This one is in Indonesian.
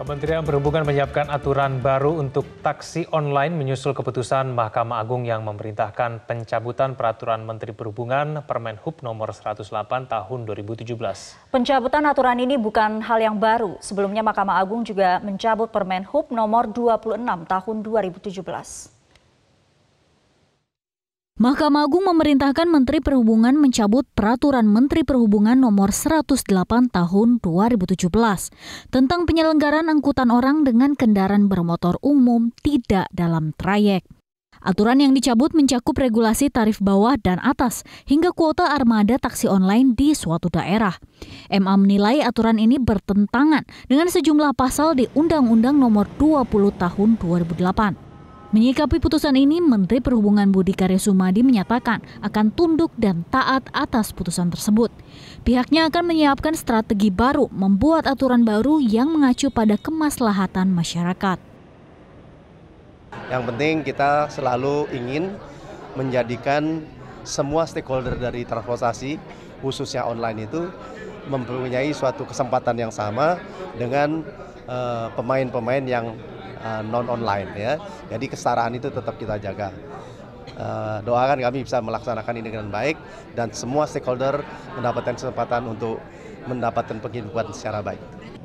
Kementerian Perhubungan menyiapkan aturan baru untuk taksi online menyusul keputusan Mahkamah Agung yang memerintahkan pencabutan peraturan Menteri Perhubungan Permenhub nomor 108 tahun 2017. Pencabutan aturan ini bukan hal yang baru. Sebelumnya Mahkamah Agung juga mencabut Permenhub nomor 26 tahun 2017. Mahkamah Agung memerintahkan Menteri Perhubungan mencabut Peraturan Menteri Perhubungan Nomor 108 Tahun 2017 tentang penyelenggaraan angkutan orang dengan kendaraan bermotor umum tidak dalam trayek. Aturan yang dicabut mencakup regulasi tarif bawah dan atas hingga kuota armada taksi online di suatu daerah. MA menilai aturan ini bertentangan dengan sejumlah pasal di Undang-Undang Nomor 20 Tahun 2008. Menyikapi putusan ini, Menteri Perhubungan Budi Karya Sumadi menyatakan akan tunduk dan taat atas putusan tersebut. Pihaknya akan menyiapkan strategi baru, membuat aturan baru yang mengacu pada kemaslahatan masyarakat. Yang penting kita selalu ingin menjadikan semua stakeholder dari transportasi, khususnya online itu, mempunyai suatu kesempatan yang sama dengan eh, pemain-pemain uh, yang uh, non online ya. Jadi kesetaraan itu tetap kita jaga. Uh, doakan kami bisa melaksanakan ini dengan baik dan semua stakeholder mendapatkan kesempatan untuk mendapatkan penghidupan secara baik.